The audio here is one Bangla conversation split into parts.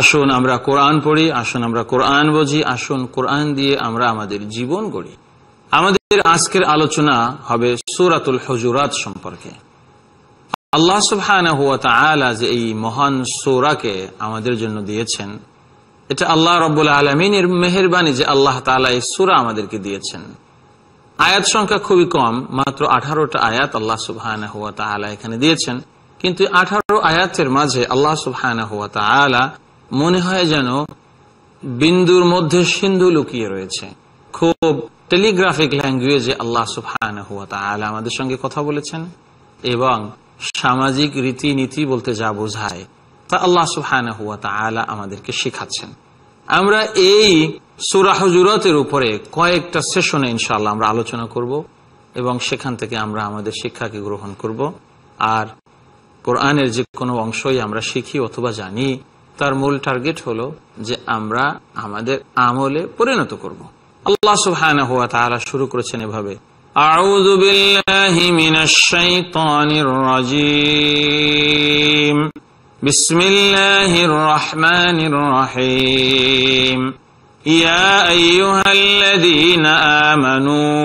আসুন আমরা কোরআন পড়ি আসুন আমরা কোরআন বুঝি আসুন কোরআন দিয়ে আমরা আমাদের জীবন গড়ি আমাদের আজকের আলোচনা হবে সুরাতুল হজুরাত সম্পর্কে আল্লাহ সুবাহ যে এই মহান সূরাকে আমাদের জন্য দিয়েছেন এটা আল্লাহ রাব্বুল আলামিনের মেহরবানি যে আল্লাহ তালা এই সুরা আমাদেরকে দিয়েছেন আয়াত সংখ্যা খুবই কম মাত্র আঠারোটা আয়াত আল্লাহ সুবাহ এখানে দিয়েছেন কিন্তু আঠারো আয়াতের মাঝে আল্লাহ সুবাহ মনে হয় যেন বিন্দুর মধ্যে সিন্ধু লুকিয়ে রয়েছে খুব টেলিগ্রাফিক ল্যাঙ্গুয়েজে আল্লাহ সুফান আমাদের সঙ্গে কথা বলেছেন এবং সামাজিক রীতিনীতি বলতে যা বোঝায় তা আল্লাহ সুফান আমাদেরকে আমরা এই সুরাহজুরতের উপরে কয়েকটা সেশনে ইনশাল্লাহ আমরা আলোচনা করব এবং সেখান থেকে আমরা আমাদের শিক্ষাকে গ্রহণ করব আর কোরআনের যে কোনো অংশই আমরা শিখি অথবা জানি তার মূল টার্গেট হলো যে আমরা আমাদের আমলে পরিণত করব। আল্লাহ সুহায়না হওয়া তাহারা শুরু করেছেন এভাবে أعوذ بالله من الشيطان الرجيم بسم الله الرحمن الرحيم يا أيها الذين آمنوا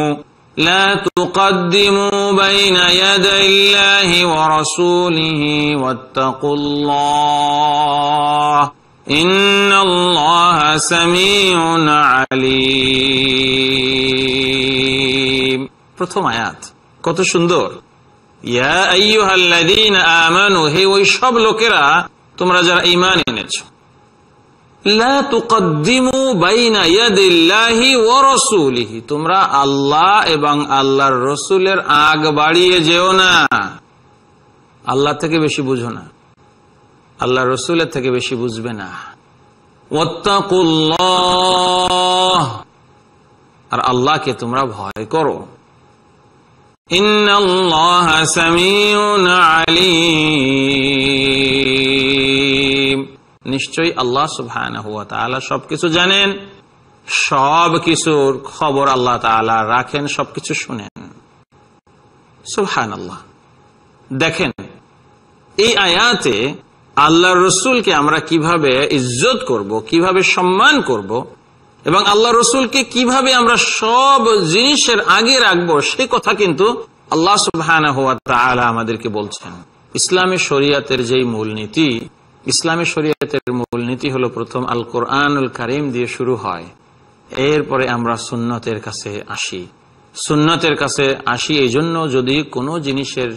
لا تقدموا بين يدي الله ورسوله واتقوا الله إن الله سميع عليم প্রথম আয়াত কত সুন্দর ইয়া আইয়ুহাল্লাযীনা আমানু হে ওই সব লোকেরা তোমরা যারা ঈমান এনেছো তোমরা আল্লাহ এবং আল্লাহর রসুলের আগ বাড়িয়ে যেও না আল্লাহ থেকে বেশি বুঝো না আল্লাহ রসুলের থেকে বেশি বুঝবে না আর আল্লাহকে তোমরা ভয় করো ইন্নাল্লাহ সামিউন আলী নিশ্চয়ই আল্লাহ সুবহান সবকিছু জানেন সব কিছুর খবর আল্লাহ তালা রাখেন সবকিছু শুনেন সুহান আল্লাহ দেখেন এই আয়াতে আল্লাহ রসুলকে আমরা কিভাবে ইজ্জত করব কিভাবে সম্মান করব এবং আল্লাহ রসুলকে কিভাবে আমরা সব জিনিসের আগে রাখবো সে কথা কিন্তু আল্লাহ সুবহান আমাদেরকে বলছেন ইসলামী শরিয়াতের যেই মূলনীতি ইসলামী শরীয়তের মূলনীতি হলো প্রথম আল কোরআনুল করিম দিয়ে শুরু হয় এরপরে আমরা সুন্নতের কাছে আসি সুন্নতের কাছে আসি এই জন্য যদি কোনো জিনিসের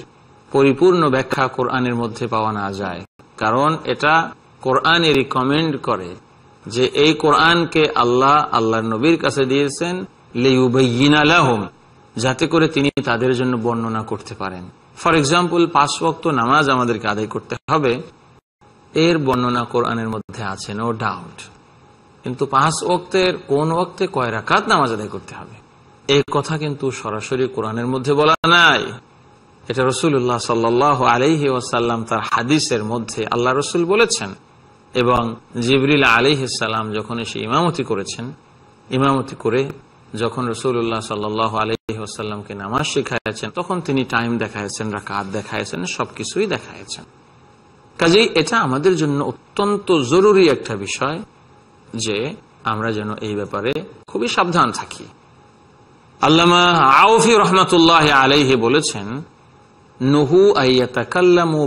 পরিপূর্ণ ব্যাখ্যা কোরআনের মধ্যে পাওয়া না যায় কারণ এটা কোরআনে রিকমেন্ড করে যে এই কোরআনকে আল্লাহ আল্লাহ নবীর কাছে দিয়েছেন লেউবাইনালাহম যাতে করে তিনি তাদের জন্য বর্ণনা করতে পারেন ফর এক্সাম্পল পাঁচ বক্ত নামাজ আমাদেরকে আদায় করতে হবে এর বর্ণনা কোরআনের মধ্যে আছে নো ডাউট কিন্তু পাঁচ অক্তের কোন অক্তে কয় রাখাত নামাজ আদায় করতে হবে এই কথা কিন্তু সরাসরি কোরআনের মধ্যে বলা নাই এটা রসুল্লাহ সাল্লাহ আলহি ওসাল্লাম তার হাদিসের মধ্যে আল্লাহ রসুল বলেছেন এবং জিবরিল আলিহিসাল্লাম যখন এসে ইমামতি করেছেন ইমামতি করে যখন রসুল্লাহ সাল্লাহ আলহি ওসাল্লামকে নামাজ শিখাইয়াছেন তখন তিনি টাইম দেখাইছেন রাকাত দেখাইছেন সবকিছুই দেখাইছেন কাজেই এটা আমাদের জন্য অত্যন্ত জরুরি একটা বিষয় যে আমরা যেন এই ব্যাপারে খুবই সাবধান থাকি আল্লামা আউফি রহমতুল্লাহ বলেছেন নহু আইয়াতাকাল্লামু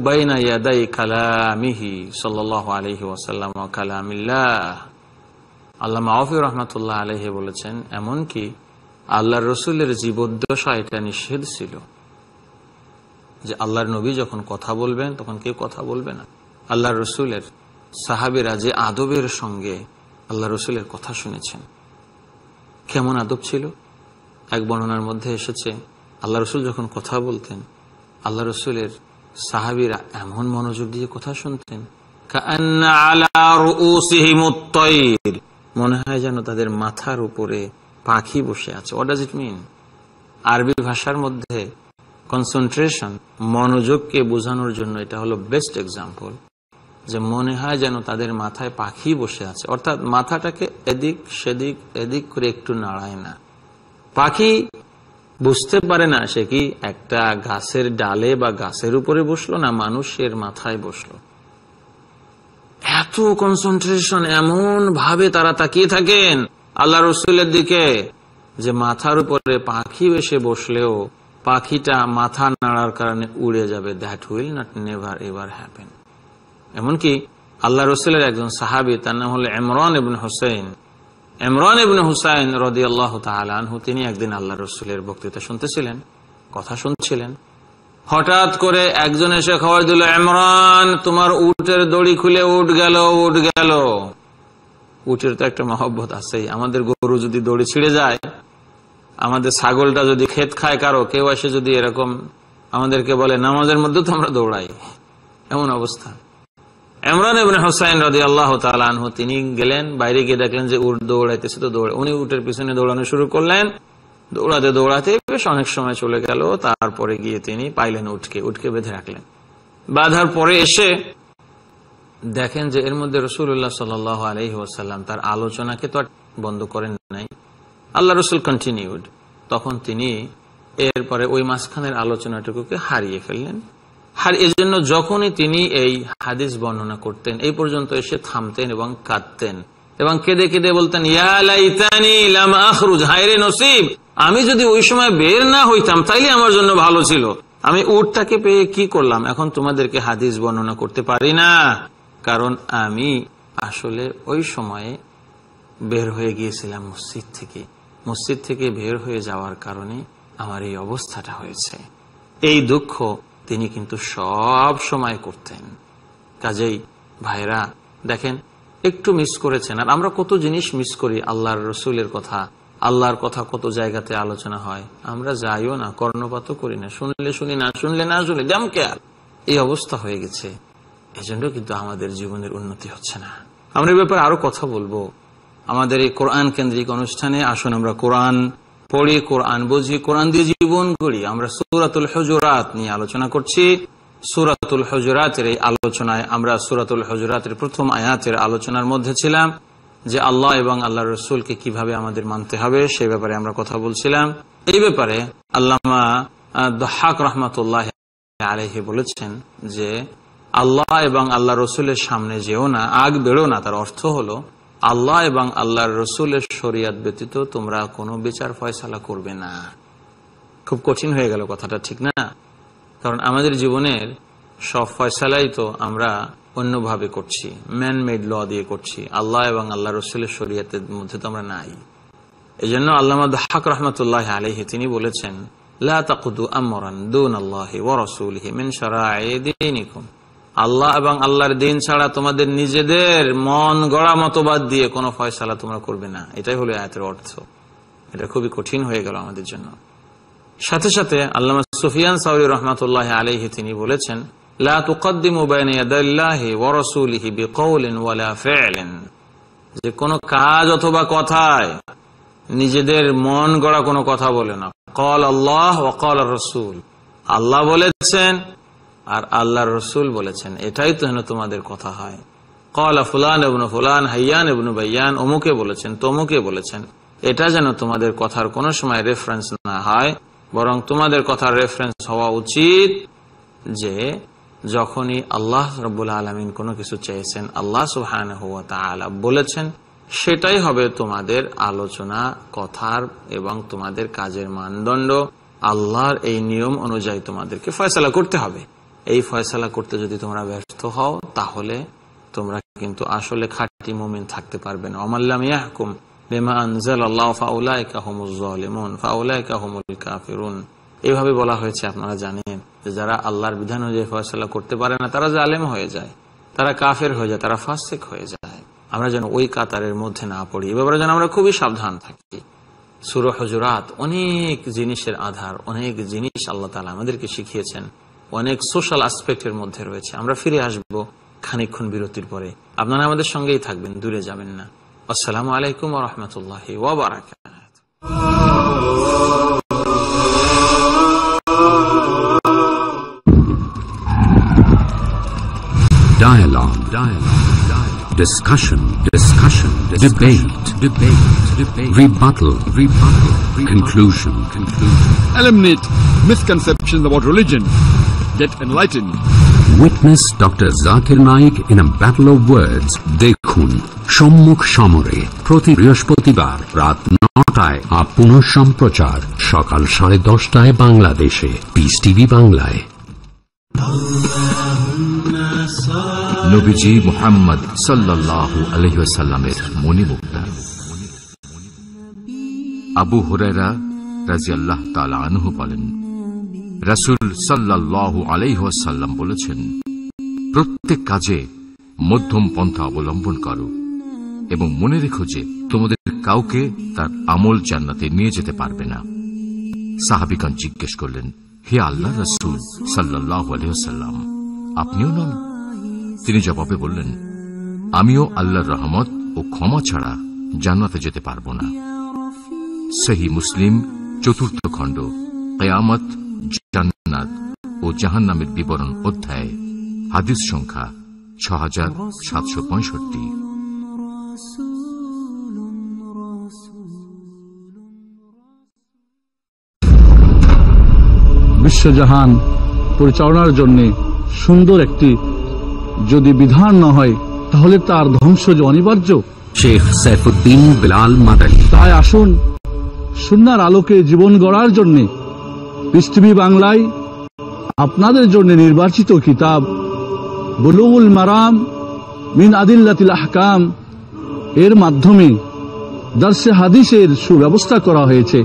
আলাইহি বলেছেন এমনকি আল্লাহ রসুলের জীবদ্দশা এটা নিষেধ ছিল যে আল্লাহর নবী যখন কথা বলবেন তখন কেউ কথা বলবে না আল্লাহ রসুলের সাহাবিরা যে আদবের সঙ্গে আল্লাহ রসুলের কথা শুনেছেন কেমন আদব ছিল এক বর্ণনার মধ্যে এসেছে আল্লাহ রসুল যখন কথা বলতেন আল্লাহ রসুলের সাহাবিরা এমন মনোযোগ দিয়ে কথা শুনতেন মনে হয় যেন তাদের মাথার উপরে পাখি বসে আছে ওয়াট ডাজ ইট মিন আরবি ভাষার মধ্যে কনসেন্ট্রেশন মনোযোগকে বোঝানোর জন্য এটা হলো বেস্ট এক্সাম্পল যে মনে হয় যেন তাদের মাথায় পাখি বসে আছে অর্থাৎ মাথাটাকে এদিক সেদিক এদিক করে একটু নাড়ায় না পাখি বুঝতে পারে না সে কি একটা গাছের ডালে বা গাছের উপরে বসলো না মানুষের মাথায় বসলো এত কনসেন্ট্রেশন এমন ভাবে তারা তাকিয়ে থাকেন আল্লাহ রসুলের দিকে যে মাথার উপরে পাখি এসে বসলেও পাখিটা মাথা নাড়ার কারণে উড়ে যাবে that will not never ever happen এমনকি আল্লাহ রসুলের একজন সাহাবি তার নাম হলো এমরান ইবন হুসাইন এমরান ইবন হুসাইন রদি আল্লাহ তালহু তিনি একদিন আল্লাহ রসুলের বক্তৃতা শুনতেছিলেন কথা শুনছিলেন হঠাৎ করে একজন এসে খবর দিল এমরান তোমার উটের দড়ি খুলে উঠ গেল উঠ গেল উটের তো একটা মহব্বত আছেই আমাদের গরু যদি দড়ি ছিঁড়ে যায় আমাদের ছাগলটা যদি খেত খায় কারো কেউ আসে যদি এরকম আমাদেরকে বলে নামাজের মধ্যে তো আমরা দৌড়াই এমন অবস্থা তিনি গেলেন বাইরে গিয়ে দেখলেন যে উঠ দৌড়াইতেছে তো দৌড়ে উনি উটের পিছনে দৌড়ানো শুরু করলেন দৌড়াতে দৌড়াতে বেশ অনেক সময় চলে গেল তারপরে গিয়ে তিনি পাইলেন উঠকে উঠকে বেঁধে রাখলেন বাধার পরে এসে দেখেন যে এর মধ্যে রসুল্লাহ সাল আলহি তার আলোচনাকে তো বন্ধ করেন নাই আল্লাহ রসুল কন্টিনিউড তখন তিনি এরপরে ওই মাঝখানের আলোচনাটুকুকে হারিয়ে ফেললেন আর এজন্য যখনই তিনি এই হাদিস বর্ণনা করতেন এই পর্যন্ত এসে থামতেন এবং কাঁদতেন এবং কেঁদে কেঁদে বলতেন নসিব আমি যদি ওই সময় বের না হইতাম তাইলে আমার জন্য ভালো ছিল আমি উটটাকে পেয়ে কি করলাম এখন তোমাদেরকে হাদিস বর্ণনা করতে পারি না কারণ আমি আসলে ওই সময়ে বের হয়ে গিয়েছিলাম মসজিদ থেকে মসজিদ থেকে বের হয়ে যাওয়ার কারণে আমার এই অবস্থাটা হয়েছে এই দুঃখ তিনি কিন্তু সব সময় করতেন কাজেই ভাইরা দেখেন একটু মিস করেছেন আর আমরা কত জিনিস মিস করি আল্লাহর রসুলের কথা আল্লাহর কথা কত জায়গাতে আলোচনা হয় আমরা যাইও না কর্ণপাত করি না শুনলে শুনি না শুনলে না শুনি দাম আর এই অবস্থা হয়ে গেছে এজন্য কিন্তু আমাদের জীবনের উন্নতি হচ্ছে না আমরা ব্যাপারে আরো কথা বলবো আমাদের এই কোরআন কেন্দ্রিক অনুষ্ঠানে আসুন আমরা কোরআন পড়ি কোরআন বুঝি কোরআন দিয়ে জীবন করি আমরা সুরাতুল হজরাত নিয়ে আলোচনা করছি সুরাতুল হজরাতের এই আলোচনায় আমরা সুরাতুল হজরাতের প্রথম আয়াতের আলোচনার মধ্যে ছিলাম যে আল্লাহ এবং আল্লাহ রসুলকে কিভাবে আমাদের মানতে হবে সে ব্যাপারে আমরা কথা বলছিলাম এই ব্যাপারে আল্লামা দহাক রহমাতুল্লাহ আলহি বলেছেন যে আল্লাহ এবং আল্লাহ রসুলের সামনে যেও না আগ বেড়ো না তার অর্থ হলো আল্লাহ এবং আল্লাহর রসুলের শরিয়াত ব্যতীত তোমরা কোনো বিচার ফয়সালা করবে না খুব কঠিন হয়ে গেল কথাটা ঠিক না কারণ আমাদের জীবনের সব ফয়সালাই তো আমরা অন্যভাবে করছি ম্যান মেড ল দিয়ে করছি আল্লাহ এবং আল্লাহ রসুলের শরিয়াতের মধ্যে তো আমরা নাই এই জন্য আল্লাহ হাক রহমতুল্লাহ আলহি তিনি বলেছেন লা তাকুদু আমরান দুন আল্লাহি ওয়া রাসূলিহি মিন শারাঈ দীনিকুম আল্লাহ এবং আল্লাহর দিন ছাড়া তোমাদের নিজেদের মন গড়া মতবাদ দিয়ে কোনো ফয়সালা তোমরা করবে না এটাই হলো আয়াতের অর্থ এটা খুবই কঠিন হয়ে গেল আমাদের জন্য সাথে সাথে আল্লাহ সুফিয়ান সাউরি রহমতুল্লাহ আলহি তিনি বলেছেন যে কোন কাজ অথবা কথায় নিজেদের মন গড়া কোনো কথা বলে না কল আল্লাহ ওয়া কল রাসূল আল্লাহ বলেছেন আর আল্লাহ রসুল বলেছেন এটাই তো যেন তোমাদের কথা হয় কলা ফুলান এবনু ফুলান হাইয়ান এবনু বাইয়ান অমুকে বলেছেন তমুকে বলেছেন এটা যেন তোমাদের কথার কোন সময় রেফারেন্স না হয় বরং তোমাদের কথার রেফারেন্স হওয়া উচিত যে যখনই আল্লাহ রবুল আলমিন কোনো কিছু চেয়েছেন আল্লাহ সুহান বলেছেন সেটাই হবে তোমাদের আলোচনা কথার এবং তোমাদের কাজের মানদণ্ড আল্লাহর এই নিয়ম অনুযায়ী তোমাদেরকে ফয়সলা করতে হবে এই ফয়সালা করতে যদি তোমরা ব্যর্থ হও তাহলে তোমরা কিন্তু আসলে খাটি মুমিন থাকতে পারবে না অমাল্লাম ইয়াহকুম বেমা আনজাল আল্লাহ ফাউলাই কাহমুল জলিমুন ফাউলাই কাহমুল কাফিরুন এইভাবে বলা হয়েছে আপনারা জানেন যে যারা আল্লাহর বিধান অনুযায়ী ফয়সালা করতে পারে না তারা জালেম হয়ে যায় তারা কাফের হয়ে যায় তারা ফাসেক হয়ে যায় আমরা যেন ওই কাতারের মধ্যে না পড়ি এ ব্যাপারে যেন আমরা খুবই সাবধান থাকি সুরহ হজরাত অনেক জিনিসের আধার অনেক জিনিস আল্লাহ তালা আমাদেরকে শিখিয়েছেন অনেক সোশ্যাল আসপেক্টের মধ্যে রয়েছে আমরা ফিরে আসব খানিক্ষণ বিরতির পরে আপনারা আমাদের সঙ্গেই থাকবেন দূরে যাবেন না আসসালাম আলাইকুম রহমতুল্লাহ Dialogue. Dialogue. Dialogue. Discussion. Discussion. Discussion. Debate. Debate. Debate. Rebuttal. Rebuttal. Rebuttal. Conclusion. Conclusion. Eliminate misconceptions about religion. get enlightened. Witness Dr. Zakir Naik in a battle of words. দেখুন সম্মুখ সমরে প্রতি বৃহস্পতিবার রাত নটায় আর পুনঃ সম্প্রচার সকাল সাড়ে দশটায় বাংলাদেশে পিস টিভি বাংলায় নবীজি মোহাম্মদ সাল্লাহ আলহিসাল্লামের মনে মুক্তা আবু হরেরা রাজিয়াল্লাহ তালা আনহু বলেন রসুল সাল্লাহ আলাইহাল্লাম বলেছেন প্রত্যেক কাজে মধ্যম পন্থা অবলম্বন করো এবং মনে রেখো যে তোমাদের কাউকে তার আমল জান্নাতে নিয়ে যেতে পারবে না সাহাবিকান জিজ্ঞেস করলেন হে আল্লাহ রসুল সাল্লাহ আলহ্লাম আপনিও নন তিনি জবাবে বললেন আমিও আল্লাহর রহমত ও ক্ষমা ছাড়া জান্নাতে যেতে পারব না সেহী মুসলিম চতুর্থ খণ্ড কেয়ামত জান্নাত ও জাহান্নামের বিবরণ অধ্যায় হাদিস সংখ্যা ছ হাজার সাতশো পঁয়ষট্টি বিশ্বজাহান পরিচালনার জন্য সুন্দর একটি যদি বিধান না হয় তাহলে তার ধ্বংস যে অনিবার্য শেখ সাইফুদ্দিন বিলাল মাদানী তাই আসুন সুনার আলোকে জীবন গড়ার জন্যে পৃথিবী বাংলায় আপনাদের জন্য নির্বাচিত কিতাব বলুল মারাম মিন আদিল্লাতিল আহকাম এর মাধ্যমে দার্সে হাদিসের সুব্যবস্থা করা হয়েছে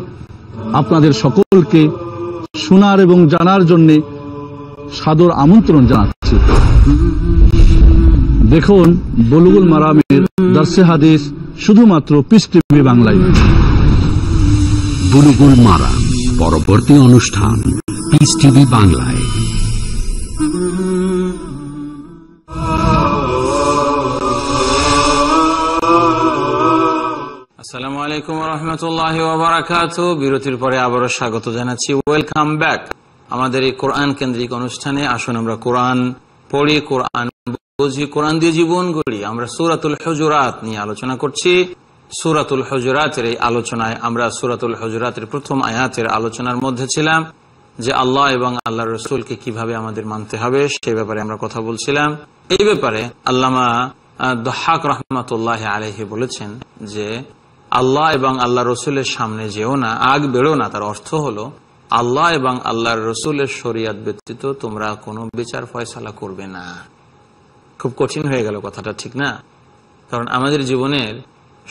আপনাদের সকলকে শোনার এবং জানার জন্য সাদর আমন্ত্রণ জানাচ্ছি দেখুন বলুগুল মারামের দার্সে হাদিস শুধুমাত্র পৃষ্ঠ বাংলায় বুলুগুল মারাম পরবর্তী অনুষ্ঠান পিস টিভি বাংলায় আসসালামু আলাইকুম রহমতুল্লাহ বিরতির পরে আবারও স্বাগত জানাচ্ছি ওয়েলকাম ব্যাক আমাদের এই কোরআন কেন্দ্রিক অনুষ্ঠানে আসুন আমরা কোরআন পড়ি কোরআন বুঝি কোরআন দিয়ে জীবন গড়ি আমরা সুরাতুল হজুরাত নিয়ে আলোচনা করছি সুরাতুল হজরাতের এই আলোচনায় আমরা সুরাতুল হজরাতের প্রথম আয়াতের আলোচনার মধ্যে ছিলাম যে আল্লাহ এবং আল্লাহ রসুলকে কিভাবে আমাদের মানতে হবে সে ব্যাপারে আমরা কথা বলছিলাম এই ব্যাপারে আল্লামা দহাক রহমাতুল্লাহ আলহি বলেছেন যে আল্লাহ এবং আল্লাহ রসুলের সামনে যেও না আগ বেড়ো না তার অর্থ হলো আল্লাহ এবং আল্লাহর রসুলের শরিয়াত ব্যতীত তোমরা কোনো বিচার ফয়সালা করবে না খুব কঠিন হয়ে গেল কথাটা ঠিক না কারণ আমাদের জীবনের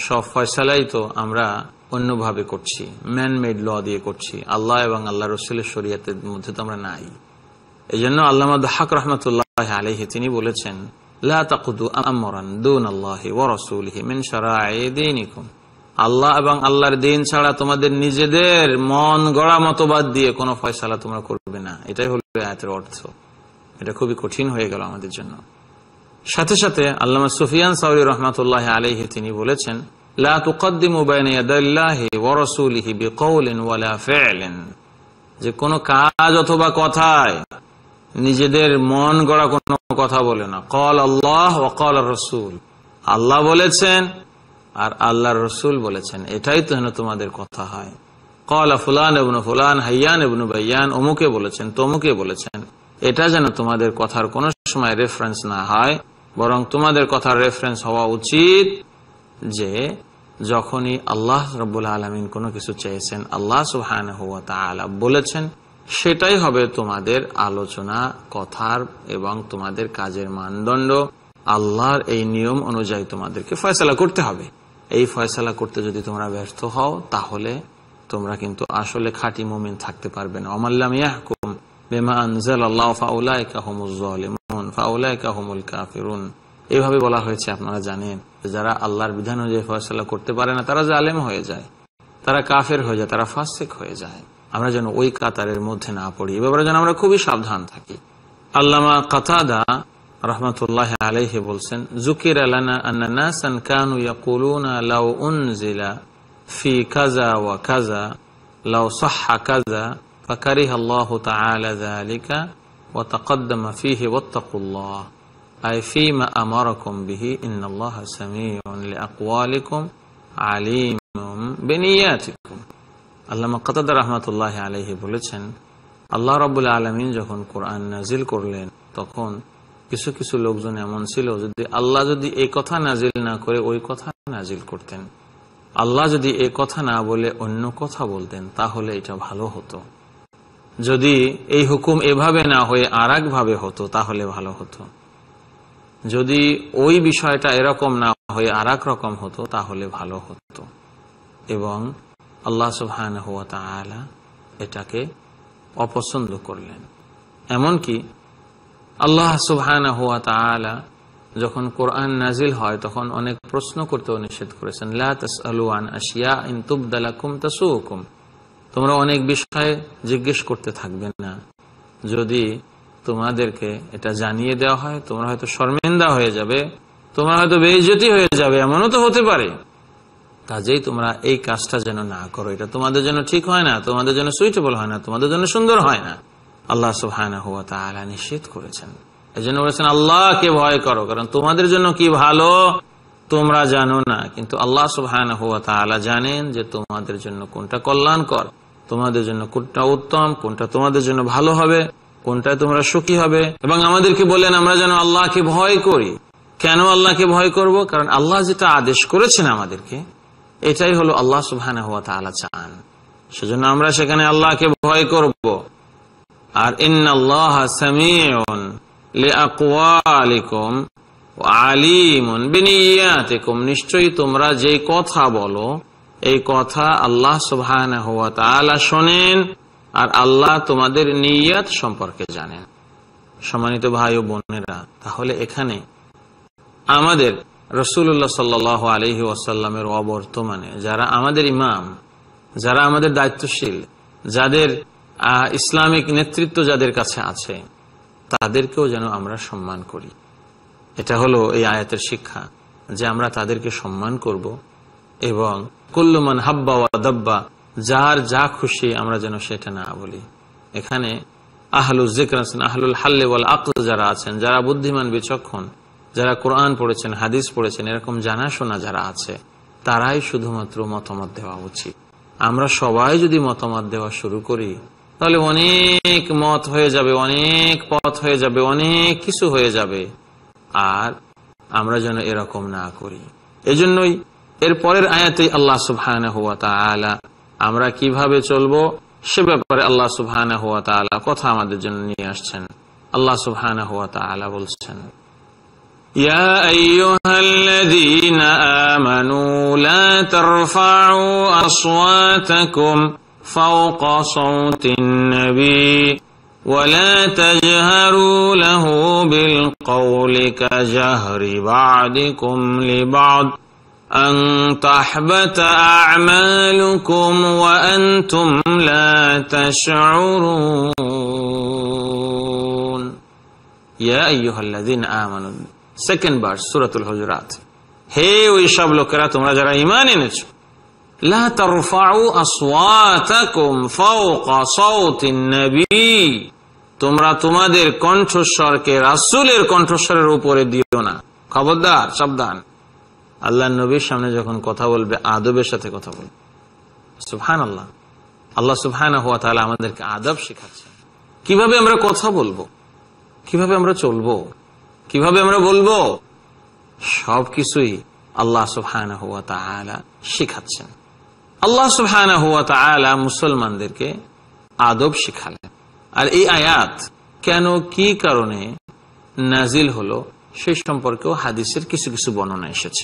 সব ফয়সালাই তো আমরা অন্যভাবে করছি মেড ল দিয়ে করছি আল্লাহ এবং আল্লাহ রসুলের শরিয়াতের মধ্যে তো আমরা নাই এই জন্য আল্লাহ হাক রহমতুল্লাহ আলহি তিনি বলেছেন আল্লাহ এবং আল্লাহর দিন ছাড়া তোমাদের নিজেদের মন গড়া মতবাদ দিয়ে কোনো ফয়সালা তোমরা করবে না এটাই হলো অর্থ এটা খুবই কঠিন হয়ে গেল আমাদের জন্য সাথে সাথে আল্লামা সুফিয়ান সাউরি রহমাতুল্লাহ আলহি তিনি বলেছেন যে কোন কাজ অথবা কথায় নিজেদের মন গড়া কোন কথা বলে না কল আল্লাহ ও কল রসুল আল্লাহ বলেছেন আর আল্লাহ রসুল বলেছেন এটাই তো হেন তোমাদের কথা হয় কল ফুলান এবনু ফুলান হাইয়ান এবনু ভাইয়ান অমুকে বলেছেন তমুকে বলেছেন এটা যেন তোমাদের কথার কোন সময় রেফারেন্স না হয় বরং তোমাদের কথা রেফারেন্স হওয়া উচিত যে যখনই আল্লাহ রব্বুল আলমিন কোনো কিছু চেয়েছেন আল্লাহ সুহান হুয়া তালা বলেছেন সেটাই হবে তোমাদের আলোচনা কথার এবং তোমাদের কাজের মানদণ্ড আল্লাহর এই নিয়ম অনুযায়ী তোমাদেরকে ফয়সলা করতে হবে এই ফয়সলা করতে যদি তোমরা ব্যর্থ হও তাহলে তোমরা কিন্তু আসলে খাটি মোমিন থাকতে পারবে না অমাল্লাম ইয়াহকুম বেমা আনজাল আল্লাহ ফাউলাইকা হুমুজ মুমিনুন ফাউলায় এভাবে বলা হয়েছে আপনারা জানেন যারা আল্লাহর বিধান অনুযায়ী ফয়সলা করতে পারে না তারা জালেম হয়ে যায় তারা কাফের হয়ে যায় তারা ফাসেক হয়ে যায় আমরা যেন ওই কাতারের মধ্যে না পড়ি এ ব্যাপারে যেন আমরা খুবই সাবধান থাকি আল্লামা কাতাদা রহমতুল্লাহ আলহি وتقدم فيه واتقوا الله أي فيما أمركم به إن الله سميع لأقوالكم عليم بنياتكم আল্লামা কতাদ রহমতুল্লাহ আলহি বলেছেন আল্লাহ রবুল আলমিন যখন কোরআন নাজিল করলেন তখন কিছু কিছু লোকজন এমন ছিল যদি আল্লাহ যদি এই কথা নাজিল না করে ওই কথা নাজিল করতেন আল্লাহ যদি এই কথা না বলে অন্য কথা বলতেন তাহলে এটা ভালো হতো যদি এই হুকুম এভাবে না হয়ে আর ভাবে হতো তাহলে ভালো হতো যদি ওই বিষয়টা এরকম না হয়ে আর রকম হতো তাহলে ভালো হতো এবং আল্লাহ সুহান এটাকে অপছন্দ করলেন এমনকি আল্লাহ সুহান যখন কোরআন নাজিল হয় তখন অনেক প্রশ্ন করতে নিষেধ করেছেন লা তাসআলু আন আশিয়া ইন তুবদালাকুম তাসুকুম তোমরা অনেক বিষয়ে জিজ্ঞেস করতে থাকবে না যদি তোমাদেরকে এটা জানিয়ে দেওয়া হয় তোমরা হয়তো শর্মিন্দা হয়ে যাবে তোমরা হয়তো বেজতি হয়ে যাবে এমনও তো হতে পারে কাজেই তোমরা এই কাজটা যেন না করো এটা তোমাদের জন্য ঠিক হয় না তোমাদের জন্য সুইটেবল হয় না তোমাদের জন্য সুন্দর হয় না আল্লাহ সুহায়না হুয়া তাহলে নিষেধ করেছেন এই জন্য বলেছেন আল্লাহকে ভয় করো কারণ তোমাদের জন্য কি ভালো তোমরা জানো না কিন্তু আল্লাহ সুহায়না হুয়া তাহলে জানেন যে তোমাদের জন্য কোনটা কল্যাণ কর তোমাদের জন্য কোনটা উত্তম কোনটা তোমাদের জন্য ভালো হবে কোনটায় তোমরা সুখী হবে এবং আমাদেরকে বলেন আমরা যেন আল্লাহকে ভয় করি কেন আল্লাহকে ভয় করব কারণ আল্লাহ যেটা আদেশ করেছেন আমাদেরকে এটাই হলো আল্লাহ সুহানা হওয়া তালা চান সেজন্য আমরা সেখানে আল্লাহকে ভয় করব আর ইন্নআল্লাহ সামিউন লিআকওয়ালিকুম আলিমুন নিশ্চয়ই তোমরা যে কথা বলো এই কথা আল্লাহ সুবহান শোনেন আর আল্লাহ তোমাদের নিয়াত সম্পর্কে জানেন সম্মানিত ভাই ও বোনেরা তাহলে এখানে আমাদের রসুল্লাহ সাল্ল আলহি ওয়াসাল্লামের অবর্তমানে যারা আমাদের ইমাম যারা আমাদের দায়িত্বশীল যাদের ইসলামিক নেতৃত্ব যাদের কাছে আছে তাদেরকেও যেন আমরা সম্মান করি এটা হলো এই আয়াতের শিক্ষা যে আমরা তাদেরকে সম্মান করব এবং কুল্লুমান হাব্বা ওয়া দাব্বা যার যা খুশি আমরা যেন সেটা না বলি এখানে আহলুল জিকর আছেন আহলুল হাল্লে ওয়াল আকল যারা আছেন যারা বুদ্ধিমান বিচক্ষণ যারা কোরআন পড়েছেন হাদিস পড়েছেন এরকম জানাশোনা যারা আছে তারাই শুধুমাত্র মতামত দেওয়া উচিত আমরা সবাই যদি মতামত দেওয়া শুরু করি তাহলে অনেক মত হয়ে যাবে অনেক পথ হয়ে যাবে অনেক কিছু হয়ে যাবে আর আমরা যেন এরকম না করি এজন্যই এর পরের আয়াতে আল্লাহ সুহান আমরা কিভাবে চলবো সে ব্যাপারে আল্লাহ সুহান কথা আমাদের জন্য নিয়ে আসছেন আল্লাহ সুহান বলছেন يا أيها الذين آمنوا لا ترفعوا أصواتكم فوق صوت النبي ولا تجهروا له بالقول كجهر بعضكم لبعض أن تحبت أعمالكم وأنتم لا تشعرون يا أيها الذين آمنوا سكند بار سورة الحجرات هي ويشاب لكراتم رجل إيمان لا ترفعوا أصواتكم فوق صوت النبي تمرا تمادر كنتشار كي رسول كنتشار روبور ديونا خبردار شبدان আল্লাহ নবীর সামনে যখন কথা বলবে আদবের সাথে কথা বলবে সুফহান আল্লাহ আল্লাহ সুফহান হওয়া তাহলে আমাদেরকে আদব শেখাচ্ছে কিভাবে আমরা কথা বলবো কিভাবে আমরা চলবো কিভাবে আমরা বলবো সব কিছুই আল্লাহ সুফহান হওয়া তাহলে শিখাচ্ছেন আল্লাহ সুফহান হওয়া তাহলে মুসলমানদেরকে আদব শিখালেন আর এই আয়াত কেন কি কারণে নাজিল হলো সেই সম্পর্কেও হাদিসের কিছু কিছু বর্ণনা এসেছে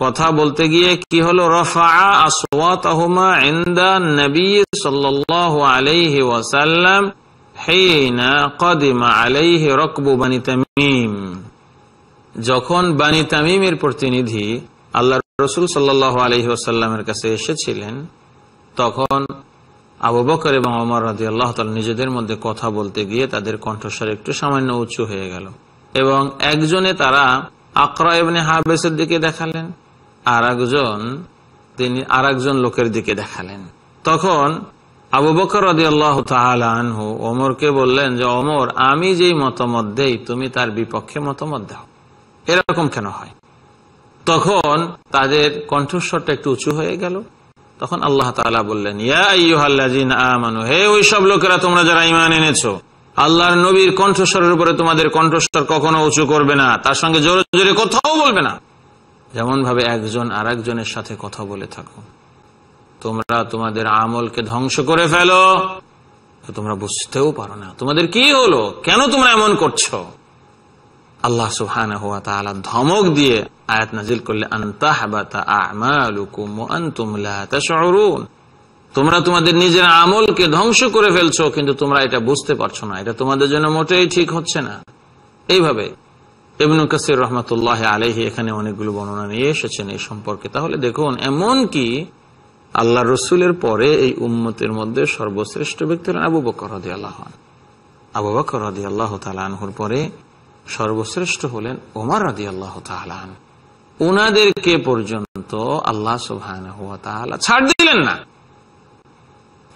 কথা বলতে গিয়ে কি হলো তামিম যখন বানী তামিমের প্রতিনিধি আল্লাহ রসুল সাল্লাহ আলহি ওসাল্লামের কাছে এসেছিলেন তখন আবু বকর এবং অমর রাজি আল্লাহ নিজেদের মধ্যে কথা বলতে গিয়ে তাদের কণ্ঠস্বর একটু সামান্য উঁচু হয়ে গেল এবং একজনে তারা আকরা এমনি হাবেসের দিকে দেখালেন আর একজন তিনি আর একজন লোকের দিকে দেখালেন তখন আবু বকর আল্লাহ আনহু ওমরকে বললেন যে অমর আমি যেই মতামত দেই তুমি তার বিপক্ষে মতামত দাও এরকম কেন হয় তখন তাদের কণ্ঠস্বরটা একটু উঁচু হয়ে গেল তখন আল্লাহ তালা বললেন ইয়া ইহাল্লাজিন আমানু হে ওই সব লোকেরা তোমরা যারা ইমান এনেছো আল্লাহর নবীর কণ্ঠস্বরের উপরে তোমাদের কণ্ঠস্বর কখনো উঁচু করবে না তার সঙ্গে জোরে জোরে কথাও বলবে না যেমন ভাবে একজন আর একজনের সাথে কথা বলে থাকো তোমরা তোমাদের আমলকে ধ্বংস করে ফেলো তোমরা বুঝতেও পারো না তোমাদের কি হলো কেন তোমরা এমন করছো আল্লাহ সুহান হুয়া তালা ধমক দিয়ে আয়াত নাজিল করলে আন্তা হাবাতা আমালুকুম আন্তুম লা তাশউরুন তোমরা তোমাদের নিজের আমলকে ধ্বংস করে ফেলছো কিন্তু তোমরা এটা বুঝতে পারছো না এটা তোমাদের জন্য মোটেই ঠিক হচ্ছে না এইভাবে এবনু কাসির রহমতুল্লাহ আলহি এখানে অনেকগুলো বর্ণনা নিয়ে এসেছেন এই সম্পর্কে তাহলে দেখুন এমন কি আল্লাহ রসুলের পরে এই উম্মতের মধ্যে সর্বশ্রেষ্ঠ ব্যক্তি হলেন আবু বকর হদি আল্লাহ আবু বকর হদি আল্লাহ তালাহুর পরে সর্বশ্রেষ্ঠ হলেন ওমার রদি আল্লাহ তালান ওনাদেরকে পর্যন্ত আল্লাহ সুবাহ ছাড় দিলেন না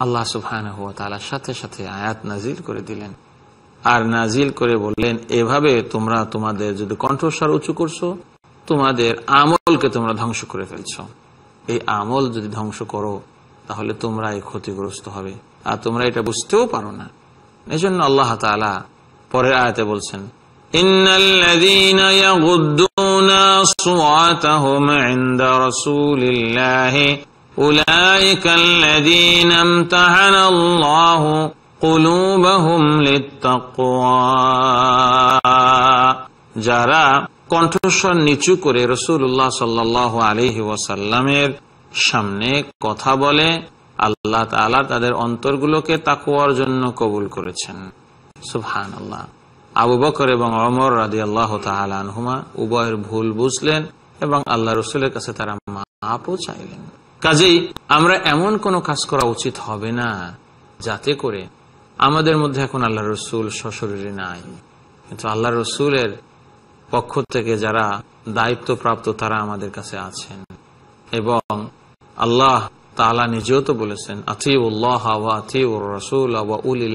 আল্লাহ সুফহান হুয়া সাথে সাথে আয়াত নাজিল করে দিলেন আর নাজিল করে বললেন এভাবে তোমরা তোমাদের যদি কণ্ঠস্বর উঁচু করছো তোমাদের আমলকে তোমরা ধ্বংস করে ফেলছ এই আমল যদি ধ্বংস করো তাহলে তোমরা এই ক্ষতিগ্রস্ত হবে আর তোমরা এটা বুঝতেও পারো না এই জন্য আল্লাহ তালা পরের আয়াতে বলছেন ইন্নাল্লাযীনা যারা কণ্ঠস্বর নিচু করে রসুল্লাহ সাল্লাহ আলহি ওয়াসাল্লামের সামনে কথা বলে আল্লাহ তালা তাদের অন্তরগুলোকে তাকুয়ার জন্য কবুল করেছেন সুফহান আবু বকর এবং অমর রাজি আল্লাহ তাহুমা উভয়ের ভুল বুঝলেন এবং আল্লাহ রসুলের কাছে তারা মাপও চাইলেন কাজেই আমরা এমন কোনো কাজ করা উচিত হবে না যাতে করে আমাদের মধ্যে এখন আল্লাহ রসুল সশরীরে নাই কিন্তু আল্লাহ রসুলের পক্ষ থেকে যারা দায়িত্ব প্রাপ্ত তারা আমাদের কাছে আছেন এবং আল্লাহ তালা নিজেও তো বলেছেন আতিউল্লাহ আতিউর রসুল আবা উলিল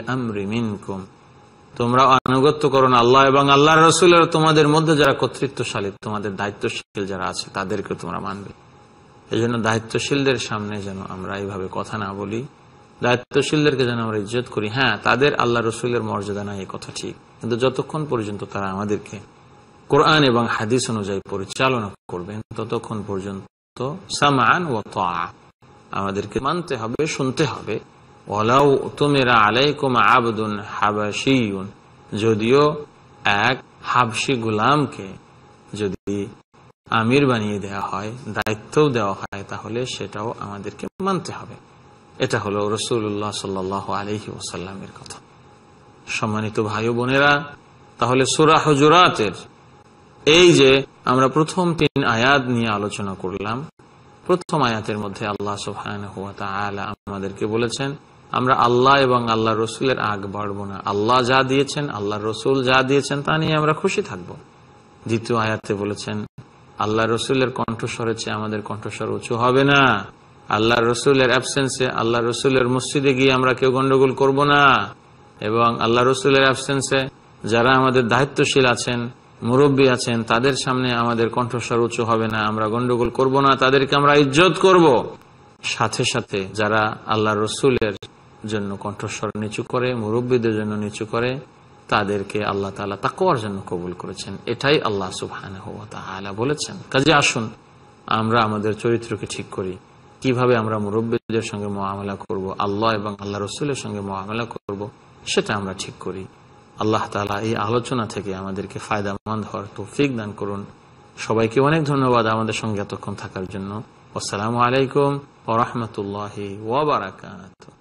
তোমরা আনুগত্য করুন আল্লাহ এবং আল্লাহ রসুলের তোমাদের মধ্যে যারা কর্তৃত্বশালী তোমাদের দায়িত্বশীল যারা আছে তাদেরকে তোমরা মানবে এই জন্য দায়িত্বশীলদের সামনে যেন আমরা এইভাবে কথা না বলি দায়িত্বশীলদেরকে যেন আমরা ইজ্জত করি হ্যাঁ তাদের আল্লাহ রসুলের মর্যাদা নাই এই কথা ঠিক কিন্তু যতক্ষণ পর্যন্ত তারা আমাদেরকে কোরআন এবং হাদিস অনুযায়ী পরিচালনা করবেন ততক্ষণ পর্যন্ত সামান ও তা আমাদেরকে মানতে হবে শুনতে হবে ওলাউ তুমেরা আলাইকুম আবদুন হাবাসিউন যদিও এক হাবসি গুলামকে যদি আমির বানিয়ে দেওয়া হয় দায়িত্বও দেওয়া হয় তাহলে সেটাও আমাদেরকে মানতে হবে এটা হলো রসুল্লাহ সাল্লাহ আলহি ওসাল্লামের কথা সম্মানিত ভাই বোনেরা তাহলে সুরাহ জুরাতের এই যে আমরা প্রথম তিন আয়াত নিয়ে আলোচনা করলাম প্রথম আয়াতের মধ্যে আল্লাহ সুফহান আমাদেরকে বলেছেন আমরা আল্লাহ এবং আল্লাহ রসুলের আগ বাড়ব না আল্লাহ যা দিয়েছেন আল্লাহ রসুল যা দিয়েছেন তা নিয়ে আমরা খুশি থাকব দ্বিতীয় আয়াতে বলেছেন আল্লাহ রসুলের কণ্ঠস্বরের চেয়ে আমাদের কণ্ঠস্বর উঁচু হবে না আল্লাহ রসুলের অ্যাবসেন্সে আল্লাহ রসুলের মসজিদে গিয়ে আমরা কেউ গন্ডগোল করব না এবং আল্লাহ রসুলের অ্যাবসেন্সে যারা আমাদের দায়িত্বশীল আছেন মুরব্বী আছেন তাদের সামনে আমাদের কণ্ঠস্বর উঁচু হবে না আমরা গন্ডগোল করব না তাদেরকে আমরা ইজ্জত করব সাথে সাথে যারা আল্লাহ রসুলের জন্য কণ্ঠস্বর নিচু করে মুরব্বীদের জন্য নিচু করে তাদেরকে আল্লাহ তালা তাকওয়ার জন্য কবুল করেছেন এটাই আল্লাহ সুবহান বলেছেন কাজে আসুন আমরা আমাদের চরিত্রকে ঠিক করি কিভাবে আমরা মুরব্বীদের সঙ্গে মোয়ামেলা করব আল্লাহ এবং আল্লাহ রসুলের সঙ্গে মোয়ামেলা করব সেটা আমরা ঠিক করি আল্লাহ তালা এই আলোচনা থেকে আমাদেরকে ফায়দামন্দ হওয়ার তৌফিক দান করুন সবাইকে অনেক ধন্যবাদ আমাদের সঙ্গে এতক্ষণ থাকার জন্য আসসালামু আলাইকুম ওরহমতুল্লাহ ওবরাকাত